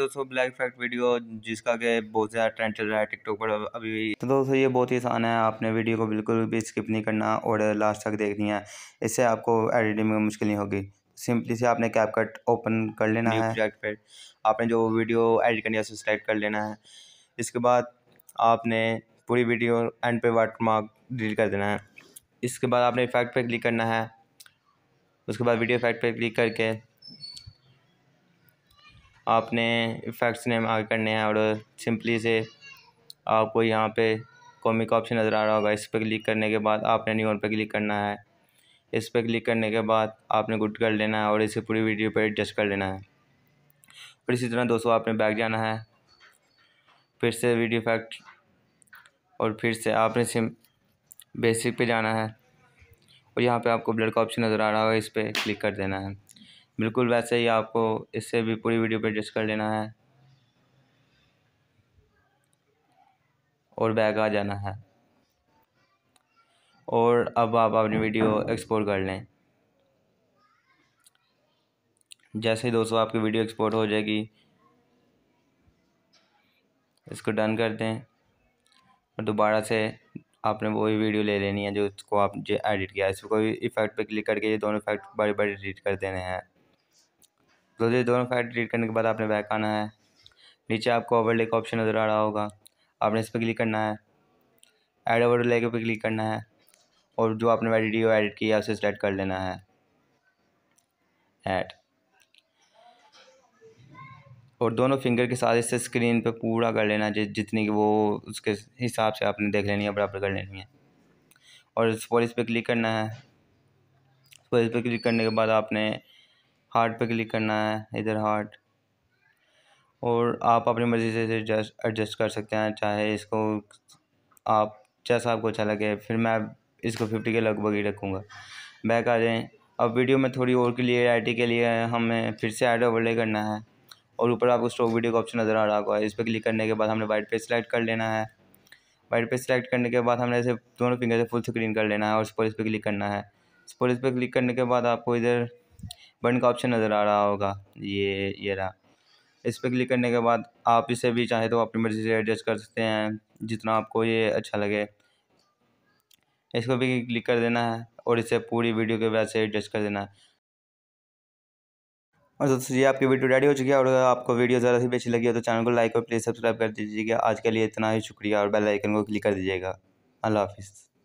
दोस्तों black fact video जिसका के बहुत ज़्यादा ट्रेंड चल रहा है टिकटॉक पर अभी भी तो दोस्तों ये बहुत ही आसान है आपने वीडियो को बिल्कुल भी स्किप नहीं करना और लास्ट तक देखनी है इससे आपको एडिटिंग में मुश्किल नहीं होगी सिंपली से आपने कैप कट ओपन कर लेना है आपने जो वीडियो एडिट करनी है उसे सिलेक्ट कर लेना है इसके बाद आपने पूरी वीडियो एंड पे वाटर मार्क डिलीट कर देना है इसके बाद आपने इफेक्ट पर क्लिक करना है उसके बाद वीडियो इफेक्ट पर क्लिक करके आपने इफ़ेक्ट्स नेम आगे करने हैं और सिंपली से आपको यहाँ पे कॉमिक ऑप्शन नज़र आ रहा होगा इस पर क्लिक करने के बाद आपने न्यू ऑन पर क्लिक करना है इस पर क्लिक करने के बाद आपने गुड कर लेना है और इसे पूरी वीडियो पर एडजस्ट कर लेना है फिर इसी तरह दोस्तों आपने बैक जाना है फिर से वीडियो इफेक्ट और फिर से आपने सिम बेसिक पे जाना है और यहाँ पे आपको ब्लड का ऑप्शन नज़र आ रहा होगा इस पर क्लिक कर देना है बिल्कुल वैसे ही आपको इससे भी पूरी वीडियो पर एडजस्ट कर लेना है और बैग आ जाना है और अब आप अपनी वीडियो एक्सपोर्ट कर लें जैसे ही दोस्तों आपकी वीडियो एक्सपोर्ट हो जाएगी इसको डन कर दें और दोबारा से आपने वही वीडियो ले लेनी है जो इसको आप जो एडिट किया है इसको इफेक्ट पे क्लिक करके ये दोनों इफेक्ट बड़े बड़े एडिट कर देने हैं तो ये दोनों फाइल डिलीट करने के बाद आपने बैक आना है नीचे आपको ओवरले का ऑप्शन नज़र आ रहा होगा आपने इस पर क्लिक करना है एड ओवर के ऊपर क्लिक करना है और जो आपने वीडियो एडिट किया उसे सेलेक्ट कर लेना है ऐड और दोनों फिंगर के साथ इसे स्क्रीन पे पूरा कर लेना है जितनी की वो उसके हिसाब से आपने देख लेनी है बराबर कर लेनी है और इस पर इस पर क्लिक करना है इस पर इस पर क्लिक करने के बाद आपने हार्ट पे क्लिक करना है इधर हार्ट और आप अपनी मर्ज़ी से इसे एडजस्ट कर सकते हैं चाहे इसको आप जैसा आपको अच्छा लगे फिर मैं इसको फिफ्टी के लगभग ही रखूँगा बैक आ जाएँ अब वीडियो में थोड़ी और क्लियरिटी के लिए हमें फिर से ऐड ओवरले करना है और ऊपर आपको स्टॉक वीडियो का ऑप्शन नज़र आ रहा होगा इस पर क्लिक करने के बाद हमने वाइट पे सिलेक्ट कर लेना है वाइट पे सिलेक्ट करने के बाद हमने इसे दोनों फिंगर से फुल स्क्रीन कर लेना है और स्पोलिस पर क्लिक करना है स्पोलिस पे पर क्लिक करने के बाद आपको इधर बटन का ऑप्शन नज़र आ रहा होगा ये ये रहा इस पर क्लिक करने के बाद आप इसे भी चाहे तो अपनी मर्ज़ी से एडजस्ट कर सकते हैं जितना आपको ये अच्छा लगे इसको भी क्लिक कर देना है और इसे पूरी वीडियो के वजह से एडजस्ट कर देना है और दोस्तों ये आपकी वीडियो रेडी हो चुकी है और अगर आपको वीडियो ज़्यादा ही अच्छी लगी हो तो चैनल को लाइक और प्लीज़ सब्सक्राइब कर दीजिएगा आज के लिए इतना ही शुक्रिया और बेल आइकन को क्लिक कर दीजिएगा अल्लाह हाफिज़